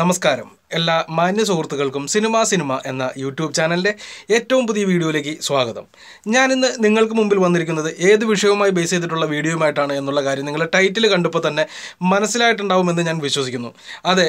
നമസ്കാരം എല്ലാ മാന്യ സുഹൃത്തുക്കൾക്കും സിനിമ സിനിമ എന്ന യൂട്യൂബ് ചാനലിൻ്റെ ഏറ്റവും പുതിയ വീഡിയോയിലേക്ക് സ്വാഗതം ഞാനിന്ന് നിങ്ങൾക്ക് മുമ്പിൽ വന്നിരിക്കുന്നത് ഏത് വിഷയവുമായി ബേസ് ചെയ്തിട്ടുള്ള വീഡിയോയുമായിട്ടാണ് എന്നുള്ള കാര്യം നിങ്ങൾ ടൈറ്റിൽ കണ്ടപ്പോൾ തന്നെ മനസ്സിലായിട്ടുണ്ടാവുമെന്ന് ഞാൻ വിശ്വസിക്കുന്നു അതെ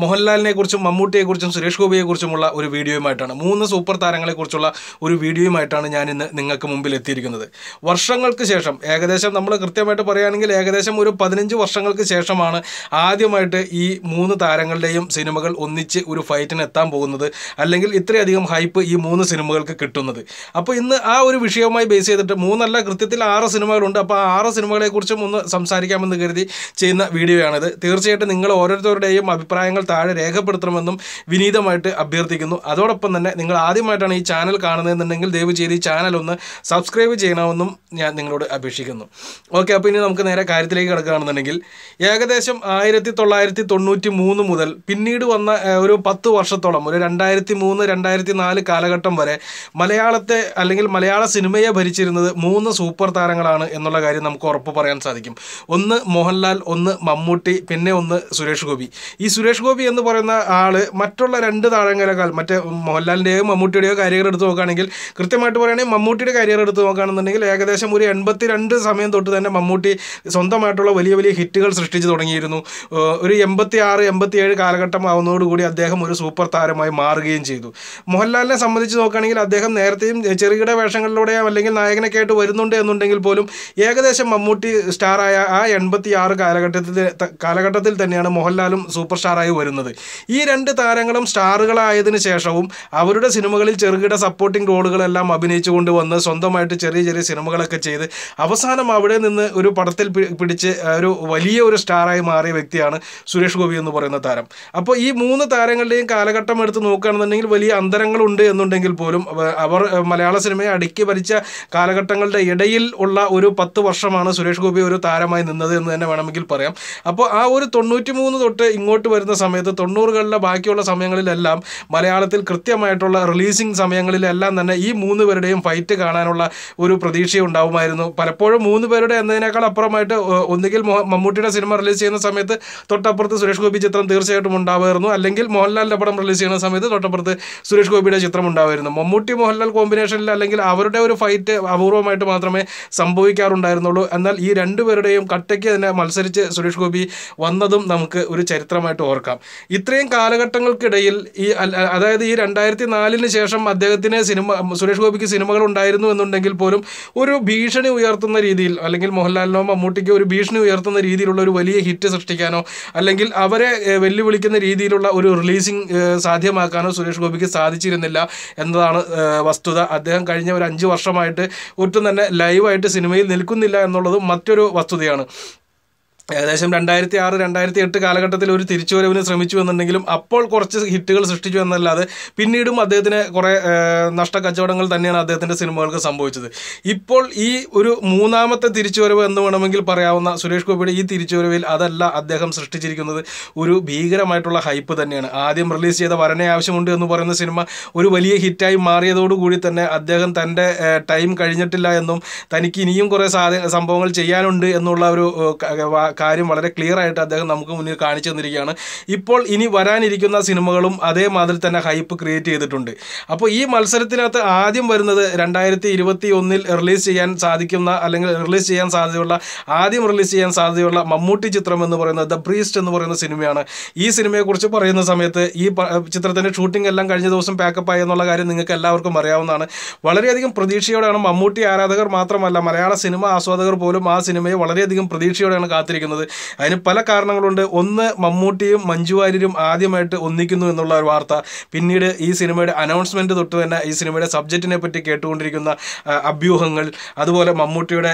മോഹൻലാലിനെ കുറിച്ചും മമ്മൂട്ടിയെക്കുറിച്ചും സുരേഷ് ഗോപിയെക്കുറിച്ചുമുള്ള ഒരു വീഡിയോയുമായിട്ടാണ് മൂന്ന് സൂപ്പർ താരങ്ങളെക്കുറിച്ചുള്ള ഒരു വീഡിയോയുമായിട്ടാണ് ഞാൻ ഇന്ന് നിങ്ങൾക്ക് മുമ്പിൽ എത്തിയിരിക്കുന്നത് വർഷങ്ങൾക്ക് ശേഷം ഏകദേശം നമ്മൾ കൃത്യമായിട്ട് പറയുകയാണെങ്കിൽ ഏകദേശം ഒരു പതിനഞ്ച് വർഷങ്ങൾക്ക് ശേഷമാണ് ആദ്യമായിട്ട് ഈ മൂന്ന് താരങ്ങളുടെയും സിനിമകൾ ഒന്നിച്ച് ഒരു ഫൈറ്റിന് എത്താൻ പോകുന്നത് അല്ലെങ്കിൽ ഇത്രയധികം ഹൈപ്പ് ഈ മൂന്ന് സിനിമകൾക്ക് കിട്ടുന്നത് അപ്പോൾ ഇന്ന് ആ ഒരു വിഷയവുമായി ബേസ് ചെയ്തിട്ട് മൂന്നല്ല കൃത്യത്തിൽ ആറ് സിനിമകളുണ്ട് അപ്പോൾ ആ ആറ് സിനിമകളെക്കുറിച്ചും ഒന്ന് സംസാരിക്കാമെന്ന് കരുതി ചെയ്യുന്ന വീഡിയോയാണിത് തീർച്ചയായിട്ടും നിങ്ങൾ ഓരോരുത്തരുടെയും അഭിപ്രായങ്ങൾ വിവരങ്ങൾ താഴെ രേഖപ്പെടുത്തണമെന്നും വിനീതമായിട്ട് അഭ്യർത്ഥിക്കുന്നു അതോടൊപ്പം തന്നെ നിങ്ങൾ ആദ്യമായിട്ടാണ് ഈ ചാനൽ കാണുന്നതെന്നുണ്ടെങ്കിൽ ദയവ് ചെയ്ത് ഈ ചാനൽ ഒന്ന് സബ്സ്ക്രൈബ് ചെയ്യണമെന്നും ഞാൻ നിങ്ങളോട് അപേക്ഷിക്കുന്നു ഓക്കെ അപ്പോൾ ഇനി നമുക്ക് നേരെ കാര്യത്തിലേക്ക് കിടക്കുകയാണെന്നുണ്ടെങ്കിൽ ഏകദേശം ആയിരത്തി തൊള്ളായിരത്തി തൊണ്ണൂറ്റി മൂന്ന് മുതൽ പിന്നീട് വന്ന ഒരു പത്ത് വർഷത്തോളം ഒരു രണ്ടായിരത്തി മൂന്ന് രണ്ടായിരത്തി നാല് കാലഘട്ടം വരെ മലയാളത്തെ അല്ലെങ്കിൽ മലയാള സിനിമയെ ഭരിച്ചിരുന്നത് മൂന്ന് സൂപ്പർ താരങ്ങളാണ് എന്നുള്ള കാര്യം നമുക്ക് ഉറപ്പ് പറയാൻ സാധിക്കും ഒന്ന് മോഹൻലാൽ ഒന്ന് മമ്മൂട്ടി പിന്നെ ഒന്ന് സുരേഷ് ഗോപി ഈ സുരേഷ് ഗോപി എന്ന് പറയുന്ന ആള് മറ്റുള്ള രണ്ട് താഴങ്ങരക്കാൾ മറ്റേ മോഹൻലാലിൻ്റെയോ മമ്മൂട്ടിയുടെയോ കരിയർ എടുത്ത് നോക്കുകയാണെങ്കിൽ കൃത്യമായിട്ട് പറയുകയാണെങ്കിൽ മമ്മൂട്ടിയുടെ കരിയർ എടുത്ത് നോക്കുകയാണെന്നുണ്ടെങ്കിൽ ഏകദേശം ഒരു രണ്ട് സമയം തൊട്ട് തന്നെ മമ്മൂട്ടി സ്വന്തമായിട്ടുള്ള വലിയ വലിയ ഹിറ്റുകൾ സൃഷ്ടിച്ചു തുടങ്ങിയിരുന്നു ഒരു എൺപത്തി ആറ് എൺപത്തി ഏഴ് കാലഘട്ടം ആവുന്നതോടുകൂടി അദ്ദേഹം ഒരു സൂപ്പർ താരമായി മാറുകയും ചെയ്തു മോഹൻലാലിനെ സംബന്ധിച്ച് നോക്കുകയാണെങ്കിൽ അദ്ദേഹം നേരത്തെയും ചെറുകിട വേഷങ്ങളിലൂടെയോ അല്ലെങ്കിൽ നായകനൊക്കെ ആയിട്ട് വരുന്നുണ്ട് എന്നുണ്ടെങ്കിൽ പോലും ഏകദേശം മമ്മൂട്ടി സ്റ്റാറായ ആ എൺപത്തി ആറ് കാലഘട്ടത്തിൽ കാലഘട്ടത്തിൽ തന്നെയാണ് മോഹൻലാലും സൂപ്പർ സ്റ്റാറായി വരുന്നത് ഈ രണ്ട് താരങ്ങളും സ്റ്റാറുകളായതിനു ശേഷവും അവരുടെ സിനിമകളിൽ ചെറുകിട സപ്പോർട്ടിംഗ് റോളുകളെല്ലാം അഭിനയിച്ചുകൊണ്ട് വന്ന് സ്വന്തമായിട്ട് ചെറിയ ചെറിയ സിനിമകളൊക്കെ ചെയ്ത് അവസാനം അവിടെ നിന്ന് ഒരു പടത്തിൽ പിടിച്ച് ഒരു വലിയ ഒരു സ്റ്റാറായി മാറിയ വ്യക്തിയാണ് സുരേഷ് ഗോപി എന്ന് പറയുന്ന താരം അപ്പോൾ ഈ മൂന്ന് താരങ്ങളുടെയും കാലഘട്ടം എടുത്ത് നോക്കുകയാണെന്നുണ്ടെങ്കിൽ വലിയ അന്തരങ്ങളുണ്ട് എന്നുണ്ടെങ്കിൽ പോലും അവർ മലയാള സിനിമയെ അടുക്കി ഭരിച്ച കാലഘട്ടങ്ങളുടെ ഇടയിൽ ഉള്ള ഒരു പത്ത് വർഷമാണ് സുരേഷ് ഗോപി ഒരു താരമായി നിന്നത് എന്ന് തന്നെ വേണമെങ്കിൽ പറയാം അപ്പോൾ ആ ഒരു തൊണ്ണൂറ്റി മൂന്ന് തൊട്ട് ഇങ്ങോട്ട് വരുന്ന സമയത്ത് തൊണ്ണൂറുകളിലെ ബാക്കിയുള്ള സമയങ്ങളിലെല്ലാം മലയാളത്തിൽ കൃത്യമായിട്ടുള്ള റിലീസിങ് സമയങ്ങളിലെല്ലാം തന്നെ ഈ മൂന്ന് പേരുടെയും ഫൈറ്റ് കാണാനുള്ള ഒരു പ്രതീക്ഷ ഉണ്ടാവുമായിരുന്നു പലപ്പോഴും മൂന്ന് പേരുടെ എന്നതിനേക്കാൾ അപ്പുറമായിട്ട് ഒന്നുകിൽ മമ്മൂട്ടിയുടെ സിനിമ റിലീസ് ചെയ്യുന്ന സമയത്ത് തൊട്ടപ്പുറത്ത് സുരേഷ് ഗോപി ചിത്രം തീർച്ചയായിട്ടും ഉണ്ടാവുമായിരുന്നു അല്ലെങ്കിൽ മോഹൻലാലിൻ്റെ പടം റിലീസ് ചെയ്യുന്ന സമയത്ത് തൊട്ടപ്പുറത്ത് സുരേഷ് ഗോപിയുടെ ചിത്രം ഉണ്ടാവുമായിരുന്നു മമ്മൂട്ടി മോഹൻലാൽ കോമ്പിനേഷനിൽ അല്ലെങ്കിൽ അവരുടെ ഒരു ഫൈറ്റ് അപൂർവമായിട്ട് മാത്രമേ സംഭവിക്കാറുണ്ടായിരുന്നുള്ളൂ എന്നാൽ ഈ രണ്ടുപേരുടെയും കട്ടയ്ക്ക് തന്നെ മത്സരിച്ച് സുരേഷ് ഗോപി വന്നതും നമുക്ക് ഒരു ചരിത്രമായിട്ട് ഓർക്കാം പറയാം ഇത്രയും കാലഘട്ടങ്ങൾക്കിടയിൽ ഈ അതായത് ഈ രണ്ടായിരത്തി നാലിന് ശേഷം അദ്ദേഹത്തിന് സിനിമ സുരേഷ് ഗോപിക്ക് സിനിമകൾ ഉണ്ടായിരുന്നു എന്നുണ്ടെങ്കിൽ പോലും ഒരു ഭീഷണി ഉയർത്തുന്ന രീതിയിൽ അല്ലെങ്കിൽ മോഹൻലാലിനോ മമ്മൂട്ടിക്ക് ഒരു ഭീഷണി ഉയർത്തുന്ന രീതിയിലുള്ള ഒരു വലിയ ഹിറ്റ് സൃഷ്ടിക്കാനോ അല്ലെങ്കിൽ അവരെ വെല്ലുവിളിക്കുന്ന രീതിയിലുള്ള ഒരു റിലീസിങ് സാധ്യമാക്കാനോ സുരേഷ് ഗോപിക്ക് സാധിച്ചിരുന്നില്ല എന്നതാണ് വസ്തുത അദ്ദേഹം കഴിഞ്ഞ ഒരു അഞ്ച് വർഷമായിട്ട് ഒട്ടും തന്നെ ലൈവായിട്ട് സിനിമയിൽ നിൽക്കുന്നില്ല എന്നുള്ളതും മറ്റൊരു വസ്തുതയാണ് ഏകദേശം രണ്ടായിരത്തി ആറ് രണ്ടായിരത്തി എട്ട് കാലഘട്ടത്തിൽ ഒരു തിരിച്ചുവരവിന് ശ്രമിച്ചു എന്നുണ്ടെങ്കിലും അപ്പോൾ കുറച്ച് ഹിറ്റുകൾ സൃഷ്ടിച്ചു എന്നല്ലാതെ പിന്നീടും അദ്ദേഹത്തിന് കുറേ കച്ചവടങ്ങൾ തന്നെയാണ് അദ്ദേഹത്തിൻ്റെ സിനിമകൾക്ക് സംഭവിച്ചത് ഇപ്പോൾ ഈ ഒരു മൂന്നാമത്തെ തിരിച്ചുവരവ് എന്ന് വേണമെങ്കിൽ പറയാവുന്ന സുരേഷ് ഗോപിയുടെ ഈ തിരിച്ചുവരവിൽ അതല്ല അദ്ദേഹം സൃഷ്ടിച്ചിരിക്കുന്നത് ഒരു ഭീകരമായിട്ടുള്ള ഹൈപ്പ് തന്നെയാണ് ആദ്യം റിലീസ് ചെയ്ത വരനെ ആവശ്യമുണ്ട് എന്ന് പറയുന്ന സിനിമ ഒരു വലിയ ഹിറ്റായി മാറിയതോടുകൂടി തന്നെ അദ്ദേഹം തൻ്റെ ടൈം കഴിഞ്ഞിട്ടില്ല എന്നും തനിക്ക് ഇനിയും കുറേ സാധ സംഭവങ്ങൾ ചെയ്യാനുണ്ട് എന്നുള്ള ഒരു കാര്യം വളരെ ക്ലിയർ ആയിട്ട് അദ്ദേഹം നമുക്ക് മുന്നിൽ കാണിച്ചു തന്നിരിക്കുകയാണ് ഇപ്പോൾ ഇനി വരാനിരിക്കുന്ന സിനിമകളും അതേമാതിരി തന്നെ ഹൈപ്പ് ക്രിയേറ്റ് ചെയ്തിട്ടുണ്ട് അപ്പോൾ ഈ മത്സരത്തിനകത്ത് ആദ്യം വരുന്നത് രണ്ടായിരത്തി ഇരുപത്തി ഒന്നിൽ റിലീസ് ചെയ്യാൻ സാധിക്കുന്ന അല്ലെങ്കിൽ റിലീസ് ചെയ്യാൻ സാധ്യതയുള്ള ആദ്യം റിലീസ് ചെയ്യാൻ സാധ്യതയുള്ള മമ്മൂട്ടി ചിത്രം എന്ന് പറയുന്നത് ദ ബ്രീസ്റ്റ് എന്ന് പറയുന്ന സിനിമയാണ് ഈ സിനിമയെക്കുറിച്ച് പറയുന്ന സമയത്ത് ഈ ചിത്രത്തിൻ്റെ ഷൂട്ടിംഗ് എല്ലാം കഴിഞ്ഞ ദിവസം പാക്കപ്പ് ആയി എന്നുള്ള കാര്യം നിങ്ങൾക്ക് എല്ലാവർക്കും അറിയാവുന്നതാണ് വളരെയധികം പ്രതീക്ഷയോടെയാണ് മമ്മൂട്ടി ആരാധകർ മാത്രമല്ല മലയാള സിനിമ ആസ്വാദകർ പോലും ആ സിനിമയെ വളരെയധികം പ്രതീക്ഷയോടെയാണ് കാത്തിരിക്കുന്നത് സംസാരിക്കുന്നത് അതിന് പല കാരണങ്ങളുണ്ട് ഒന്ന് മമ്മൂട്ടിയും മഞ്ജു വാര്യരും ആദ്യമായിട്ട് ഒന്നിക്കുന്നു എന്നുള്ള ഒരു വാർത്ത പിന്നീട് ഈ സിനിമയുടെ അനൗൺസ്മെൻറ്റ് തൊട്ട് തന്നെ ഈ സിനിമയുടെ സബ്ജക്റ്റിനെ പറ്റി കേട്ടുകൊണ്ടിരിക്കുന്ന അഭ്യൂഹങ്ങൾ അതുപോലെ മമ്മൂട്ടിയുടെ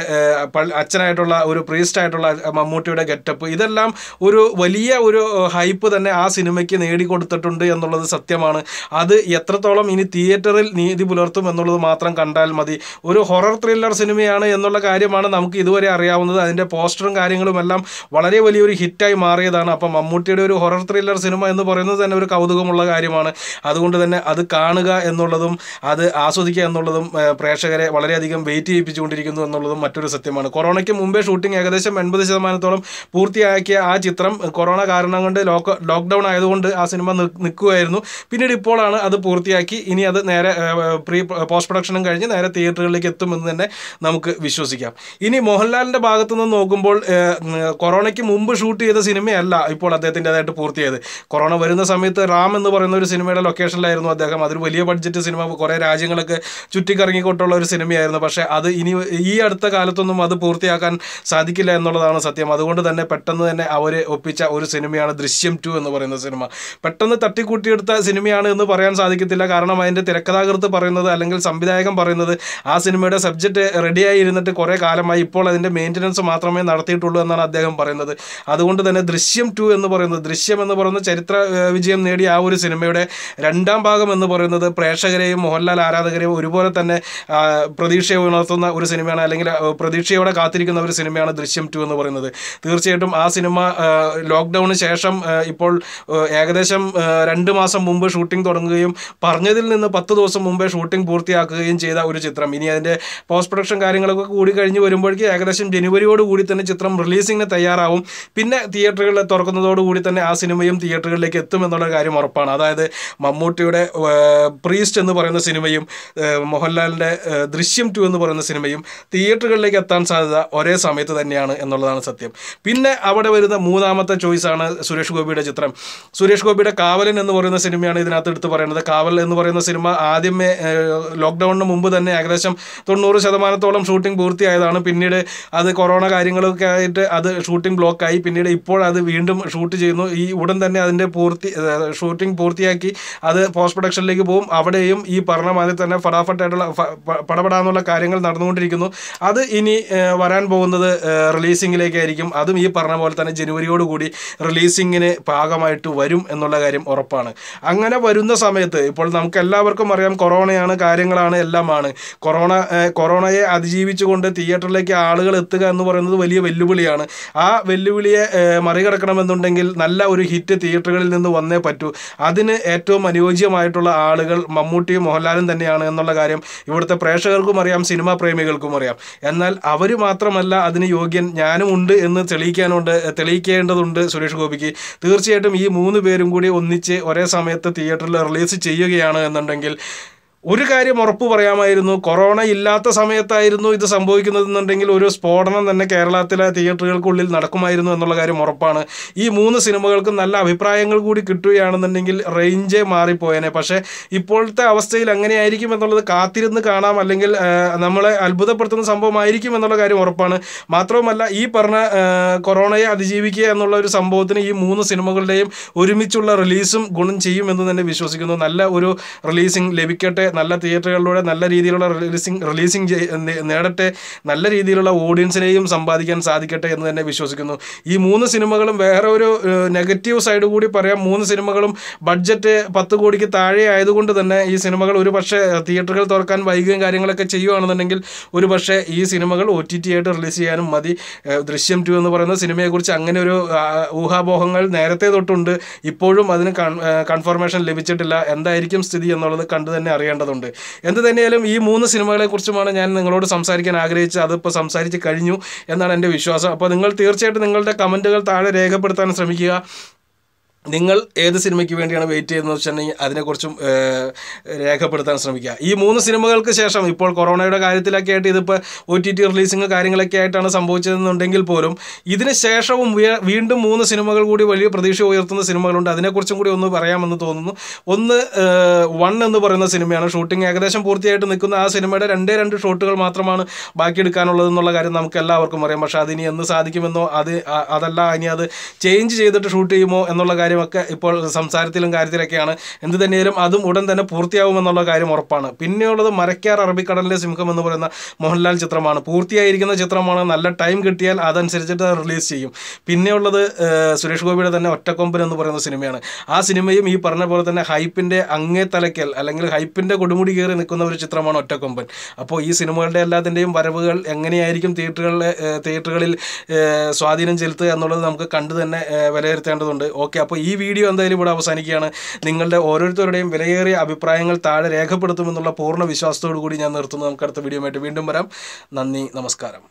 അച്ഛനായിട്ടുള്ള ഒരു പ്രീസ്റ്റായിട്ടുള്ള മമ്മൂട്ടിയുടെ ഗെറ്റപ്പ് ഇതെല്ലാം ഒരു വലിയ ഒരു ഹൈപ്പ് തന്നെ ആ സിനിമയ്ക്ക് നേടിക്കൊടുത്തിട്ടുണ്ട് എന്നുള്ളത് സത്യമാണ് അത് എത്രത്തോളം ഇനി തിയേറ്ററിൽ നീതി പുലർത്തും എന്നുള്ളത് മാത്രം കണ്ടാൽ മതി ഒരു ഹൊറർ ത്രില്ലർ സിനിമയാണ് എന്നുള്ള കാര്യമാണ് നമുക്ക് ഇതുവരെ അറിയാവുന്നത് അതിൻ്റെ പോസ്റ്ററും കാര്യങ്ങളും എല്ലാം കാരണം വളരെ വലിയൊരു ഹിറ്റായി മാറിയതാണ് അപ്പം മമ്മൂട്ടിയുടെ ഒരു ഹൊറർ ത്രില്ലർ സിനിമ എന്ന് പറയുന്നത് തന്നെ ഒരു കൗതുകമുള്ള കാര്യമാണ് അതുകൊണ്ട് തന്നെ അത് കാണുക എന്നുള്ളതും അത് ആസ്വദിക്കുക എന്നുള്ളതും പ്രേക്ഷകരെ വളരെയധികം വെയിറ്റ് ചെയ്യിപ്പിച്ചുകൊണ്ടിരിക്കുന്നു എന്നുള്ളതും മറ്റൊരു സത്യമാണ് കൊറോണയ്ക്ക് മുമ്പേ ഷൂട്ടിംഗ് ഏകദേശം എൺപത് ശതമാനത്തോളം പൂർത്തിയാക്കിയ ആ ചിത്രം കൊറോണ കാരണം കൊണ്ട് ലോക്ക് ലോക്ക്ഡൗൺ ആയതുകൊണ്ട് ആ സിനിമ നിൽക്കുകയായിരുന്നു പിന്നീട് ഇപ്പോഴാണ് അത് പൂർത്തിയാക്കി ഇനി അത് നേരെ പ്രീ പോസ്റ്റ് പ്രൊഡക്ഷനും കഴിഞ്ഞ് നേരെ തിയേറ്ററുകളിലേക്ക് എത്തുമെന്ന് തന്നെ നമുക്ക് വിശ്വസിക്കാം ഇനി മോഹൻലാലിൻ്റെ ഭാഗത്തുനിന്ന് നോക്കുമ്പോൾ കൊറോണയ്ക്ക് മുമ്പ് ഷൂട്ട് ചെയ്ത സിനിമയല്ല ഇപ്പോൾ അദ്ദേഹത്തിൻ്റെതായിട്ട് പൂർത്തിയായത് കൊറോണ വരുന്ന സമയത്ത് റാം എന്ന് പറയുന്ന ഒരു സിനിമയുടെ ലൊക്കേഷനിലായിരുന്നു അദ്ദേഹം അതൊരു വലിയ ബഡ്ജറ്റ് സിനിമ കുറേ രാജ്യങ്ങളൊക്കെ ചുറ്റിക്കറങ്ങിക്കൊണ്ടുള്ള ഒരു സിനിമയായിരുന്നു പക്ഷേ അത് ഇനി ഈ അടുത്ത കാലത്തൊന്നും അത് പൂർത്തിയാക്കാൻ സാധിക്കില്ല എന്നുള്ളതാണ് സത്യം അതുകൊണ്ട് തന്നെ പെട്ടെന്ന് തന്നെ അവരെ ഒപ്പിച്ച ഒരു സിനിമയാണ് ദൃശ്യം ടു എന്ന് പറയുന്ന സിനിമ പെട്ടെന്ന് തട്ടിക്കൂട്ടിയെടുത്ത സിനിമയാണ് എന്ന് പറയാൻ സാധിക്കത്തില്ല കാരണം അതിൻ്റെ തിരക്കഥാകൃത്ത് പറയുന്നത് അല്ലെങ്കിൽ സംവിധായകൻ പറയുന്നത് ആ സിനിമയുടെ സബ്ജക്റ്റ് റെഡിയായി ഇരുന്നിട്ട് കുറേ കാലമായി ഇപ്പോൾ അതിൻ്റെ മെയിൻ്റനൻസ് മാത്രമേ നടത്തിയിട്ടുള്ളൂ എന്നാണ് അദ്ദേഹം അദ്ദേഹം പറയുന്നത് അതുകൊണ്ട് തന്നെ ദൃശ്യം ടു എന്ന് പറയുന്നത് ദൃശ്യം എന്ന് പറയുന്ന ചരിത്ര വിജയം നേടിയ ആ ഒരു സിനിമയുടെ രണ്ടാം ഭാഗം എന്ന് പറയുന്നത് പ്രേക്ഷകരെയും മോഹൻലാൽ ആരാധകരെയും ഒരുപോലെ തന്നെ പ്രതീക്ഷയെ ഉണർത്തുന്ന ഒരു സിനിമയാണ് അല്ലെങ്കിൽ പ്രതീക്ഷയോടെ കാത്തിരിക്കുന്ന ഒരു സിനിമയാണ് ദൃശ്യം ടു എന്ന് പറയുന്നത് തീർച്ചയായിട്ടും ആ സിനിമ ലോക്ക്ഡൗണിന് ശേഷം ഇപ്പോൾ ഏകദേശം രണ്ട് മാസം മുമ്പ് ഷൂട്ടിംഗ് തുടങ്ങുകയും പറഞ്ഞതിൽ നിന്ന് പത്ത് ദിവസം മുമ്പേ ഷൂട്ടിംഗ് പൂർത്തിയാക്കുകയും ചെയ്ത ഒരു ചിത്രം ഇനി അതിൻ്റെ പോസ്റ്റ് പ്രൊഡക്ഷൻ കാര്യങ്ങളൊക്കെ കൂടി കഴിഞ്ഞ് വരുമ്പോഴേക്കും ഏകദേശം ജനുവരിയോട് കൂടി തന്നെ ചിത്രം റിലീസിംഗ് തന്നെ തയ്യാറാവും പിന്നെ തിയേറ്ററുകളിൽ തുറക്കുന്നതോടുകൂടി തന്നെ ആ സിനിമയും തിയേറ്ററുകളിലേക്ക് എത്തും എന്നുള്ള കാര്യം ഉറപ്പാണ് അതായത് മമ്മൂട്ടിയുടെ പ്രീസ്റ്റ് എന്ന് പറയുന്ന സിനിമയും മോഹൻലാലിൻ്റെ ദൃശ്യം ടു എന്ന് പറയുന്ന സിനിമയും തിയേറ്ററുകളിലേക്ക് എത്താൻ സാധ്യത ഒരേ സമയത്ത് തന്നെയാണ് എന്നുള്ളതാണ് സത്യം പിന്നെ അവിടെ വരുന്ന മൂന്നാമത്തെ ചോയ്സാണ് സുരേഷ് ഗോപിയുടെ ചിത്രം സുരേഷ് ഗോപിയുടെ കാവലൻ എന്ന് പറയുന്ന സിനിമയാണ് ഇതിനകത്ത് എടുത്ത് പറയുന്നത് കാവൽ എന്ന് പറയുന്ന സിനിമ ആദ്യമേ ലോക്ക്ഡൗണിന് മുമ്പ് തന്നെ ഏകദേശം തൊണ്ണൂറ് ശതമാനത്തോളം ഷൂട്ടിംഗ് പൂർത്തിയായതാണ് പിന്നീട് അത് കൊറോണ കാര്യങ്ങളൊക്കെ ആയിട്ട് അത് ഷൂട്ടിംഗ് ബ്ലോക്കായി പിന്നീട് ഇപ്പോൾ അത് വീണ്ടും ഷൂട്ട് ചെയ്യുന്നു ഈ ഉടൻ തന്നെ അതിൻ്റെ പൂർത്തി ഷൂട്ടിംഗ് പൂർത്തിയാക്കി അത് പോസ്റ്റ് പ്രൊഡക്ഷനിലേക്ക് പോകും അവിടെയും ഈ പറഞ്ഞ മാതിരി തന്നെ ഫടാഫട്ടായിട്ടുള്ള പടപടാന്നുള്ള കാര്യങ്ങൾ നടന്നുകൊണ്ടിരിക്കുന്നു അത് ഇനി വരാൻ പോകുന്നത് റിലീസിങ്ങിലേക്കായിരിക്കും അതും ഈ പറഞ്ഞ പോലെ തന്നെ ജനുവരിയോടുകൂടി റിലീസിങ്ങിന് ഭാഗമായിട്ട് വരും എന്നുള്ള കാര്യം ഉറപ്പാണ് അങ്ങനെ വരുന്ന സമയത്ത് ഇപ്പോൾ നമുക്ക് എല്ലാവർക്കും അറിയാം കൊറോണയാണ് കാര്യങ്ങളാണ് എല്ലാമാണ് കൊറോണ കൊറോണയെ അതിജീവിച്ചുകൊണ്ട് തിയേറ്ററിലേക്ക് ആളുകൾ എത്തുക എന്ന് പറയുന്നത് വലിയ വെല്ലുവിളിയാണ് ആ വെല്ലുവിളിയെ മറികടക്കണമെന്നുണ്ടെങ്കിൽ നല്ല ഒരു ഹിറ്റ് തിയേറ്ററുകളിൽ നിന്ന് വന്നേ പറ്റൂ അതിന് ഏറ്റവും അനുയോജ്യമായിട്ടുള്ള ആളുകൾ മമ്മൂട്ടിയും മോഹൻലാലും തന്നെയാണ് എന്നുള്ള കാര്യം ഇവിടുത്തെ പ്രേക്ഷകർക്കും അറിയാം സിനിമാ പ്രേമികൾക്കും അറിയാം എന്നാൽ അവർ മാത്രമല്ല അതിന് യോഗ്യൻ ഞാനും ഉണ്ട് എന്ന് തെളിയിക്കാനുണ്ട് തെളിയിക്കേണ്ടതുണ്ട് സുരേഷ് ഗോപിക്ക് തീർച്ചയായിട്ടും ഈ മൂന്ന് പേരും കൂടി ഒന്നിച്ച് ഒരേ സമയത്ത് തിയേറ്ററിൽ റിലീസ് ചെയ്യുകയാണ് എന്നുണ്ടെങ്കിൽ ഒരു കാര്യം ഉറപ്പ് പറയാമായിരുന്നു കൊറോണ ഇല്ലാത്ത സമയത്തായിരുന്നു ഇത് സംഭവിക്കുന്നതെന്നുണ്ടെങ്കിൽ ഒരു സ്ഫോടനം തന്നെ കേരളത്തിലെ തിയേറ്ററുകൾക്കുള്ളിൽ നടക്കുമായിരുന്നു എന്നുള്ള കാര്യം ഉറപ്പാണ് ഈ മൂന്ന് സിനിമകൾക്കും നല്ല അഭിപ്രായങ്ങൾ കൂടി കിട്ടുകയാണെന്നുണ്ടെങ്കിൽ റേഞ്ചേ മാറിപ്പോയേനെ പക്ഷേ ഇപ്പോഴത്തെ അവസ്ഥയിൽ അങ്ങനെയായിരിക്കും എന്നുള്ളത് കാത്തിരുന്ന് കാണാം അല്ലെങ്കിൽ നമ്മളെ അത്ഭുതപ്പെടുത്തുന്ന സംഭവമായിരിക്കും എന്നുള്ള കാര്യം ഉറപ്പാണ് മാത്രവുമല്ല ഈ പറഞ്ഞ കൊറോണയെ അതിജീവിക്കുക എന്നുള്ള ഒരു സംഭവത്തിന് ഈ മൂന്ന് സിനിമകളുടെയും ഒരുമിച്ചുള്ള റിലീസും ഗുണം ചെയ്യും എന്ന് തന്നെ വിശ്വസിക്കുന്നു നല്ല ഒരു റിലീസിംഗ് ലഭിക്കട്ടെ നല്ല തിയേറ്ററുകളിലൂടെ നല്ല രീതിയിലുള്ള റിലീസിങ് റിലീസിങ് നേടട്ടെ നല്ല രീതിയിലുള്ള ഓഡിയൻസിനെയും സമ്പാദിക്കാൻ സാധിക്കട്ടെ എന്ന് തന്നെ വിശ്വസിക്കുന്നു ഈ മൂന്ന് സിനിമകളും വേറെ ഒരു നെഗറ്റീവ് സൈഡ് കൂടി പറയാം മൂന്ന് സിനിമകളും ബഡ്ജറ്റ് പത്ത് കോടിക്ക് താഴെ ആയതുകൊണ്ട് തന്നെ ഈ സിനിമകൾ ഒരു പക്ഷേ തിയേറ്ററുകൾ തുറക്കാൻ വൈകുകയും കാര്യങ്ങളൊക്കെ ചെയ്യുകയാണെന്നുണ്ടെങ്കിൽ ഒരു പക്ഷേ ഈ സിനിമകൾ ഒ ടി ടി ആയിട്ട് റിലീസ് ചെയ്യാനും മതി ദൃശ്യം ടു എന്ന് പറയുന്ന സിനിമയെക്കുറിച്ച് അങ്ങനെ ഒരു ഊഹാപോഹങ്ങൾ നേരത്തെ തൊട്ടുണ്ട് ഇപ്പോഴും അതിന് കൺഫർമേഷൻ ലഭിച്ചിട്ടില്ല എന്തായിരിക്കും സ്ഥിതി എന്നുള്ളത് കണ്ടു തന്നെ അറിയേണ്ടത് കാണേണ്ടതുണ്ട് എന്ത് തന്നെയാലും ഈ മൂന്ന് സിനിമകളെക്കുറിച്ചുമാണ് ഞാൻ നിങ്ങളോട് സംസാരിക്കാൻ ആഗ്രഹിച്ചത് അതിപ്പോൾ സംസാരിച്ച് കഴിഞ്ഞു എന്നാണ് എൻ്റെ വിശ്വാസം അപ്പോൾ നിങ്ങൾ തീർച്ചയായിട്ടും നിങ്ങളുടെ കമൻറ്റുകൾ താഴെ രേഖപ്പെടുത്താൻ ശ്രമിക്കുക നിങ്ങൾ ഏത് സിനിമയ്ക്ക് വേണ്ടിയാണ് വെയിറ്റ് ചെയ്യുന്നത് വെച്ചിട്ടുണ്ടെങ്കിൽ അതിനെക്കുറിച്ചും രേഖപ്പെടുത്താൻ ശ്രമിക്കുക ഈ മൂന്ന് സിനിമകൾക്ക് ശേഷം ഇപ്പോൾ കൊറോണയുടെ കാര്യത്തിലൊക്കെ ആയിട്ട് ഇതിപ്പോൾ ഒ ടി ടി റിലീസിങ് കാര്യങ്ങളൊക്കെ ആയിട്ടാണ് സംഭവിച്ചതെന്നുണ്ടെങ്കിൽ പോലും ഇതിന് ശേഷവും വീണ്ടും മൂന്ന് സിനിമകൾ കൂടി വലിയ പ്രതീക്ഷ ഉയർത്തുന്ന സിനിമകളുണ്ട് അതിനെക്കുറിച്ചും കൂടി ഒന്ന് പറയാമെന്ന് തോന്നുന്നു ഒന്ന് വൺ എന്ന് പറയുന്ന സിനിമയാണ് ഷൂട്ടിംഗ് ഏകദേശം പൂർത്തിയായിട്ട് നിൽക്കുന്ന ആ സിനിമയുടെ രണ്ടേ രണ്ട് ഷോട്ടുകൾ മാത്രമാണ് ബാക്കി എടുക്കാനുള്ളതെന്നുള്ള കാര്യം നമുക്ക് എല്ലാവർക്കും അറിയാം പക്ഷേ അതിനി എന്ന് സാധിക്കുമെന്നോ അത് അതല്ല ഇനി അത് ചേഞ്ച് ചെയ്തിട്ട് ഷൂട്ട് ചെയ്യുമോ എന്നുള്ള കാര്യം കാര്യമൊക്കെ ഇപ്പോൾ സംസാരത്തിലും കാര്യത്തിലൊക്കെയാണ് എന്ത് തന്നെയാലും അതും ഉടൻ തന്നെ പൂർത്തിയാകുമെന്നുള്ള കാര്യം ഉറപ്പാണ് പിന്നെയുള്ളത് മരക്കാർ അറബിക്കടലിലെ സിംഹം എന്ന് പറയുന്ന മോഹൻലാൽ ചിത്രമാണ് പൂർത്തിയായിരിക്കുന്ന ചിത്രമാണ് നല്ല ടൈം കിട്ടിയാൽ അതനുസരിച്ചിട്ട് റിലീസ് ചെയ്യും പിന്നെയുള്ളത് സുരേഷ് ഗോപിയുടെ തന്നെ ഒറ്റക്കൊമ്പൻ എന്ന് പറയുന്ന സിനിമയാണ് ആ സിനിമയും ഈ പറഞ്ഞ പോലെ തന്നെ ഹൈപ്പിൻ്റെ അങ്ങേ തലയ്ക്കൽ അല്ലെങ്കിൽ ഹൈപ്പിൻ്റെ കൊടുമുടി കയറി നിൽക്കുന്ന ഒരു ചിത്രമാണ് ഒറ്റക്കൊമ്പൻ അപ്പോൾ ഈ സിനിമകളുടെ എല്ലാത്തിൻ്റെയും വരവുകൾ എങ്ങനെയായിരിക്കും തിയേറ്ററുകളിലെ തിയേറ്ററുകളിൽ സ്വാധീനം ചെലുത്തുക എന്നുള്ളത് നമുക്ക് കണ്ടു തന്നെ വിലയിരുത്തേണ്ടതുണ്ട് ഓക്കെ അപ്പോൾ ഈ വീഡിയോ എന്തായാലും ഇവിടെ അവസാനിക്കുകയാണ് നിങ്ങളുടെ ഓരോരുത്തരുടെയും വിലയേറിയ അഭിപ്രായങ്ങൾ താഴെ രേഖപ്പെടുത്തുമെന്നുള്ള പൂർണ്ണ വിശ്വാസത്തോടു കൂടി ഞാൻ നിർത്തുന്നു നമുക്ക് അടുത്ത വീഡിയോ ആയിട്ട് വീണ്ടും വരാം നന്ദി നമസ്കാരം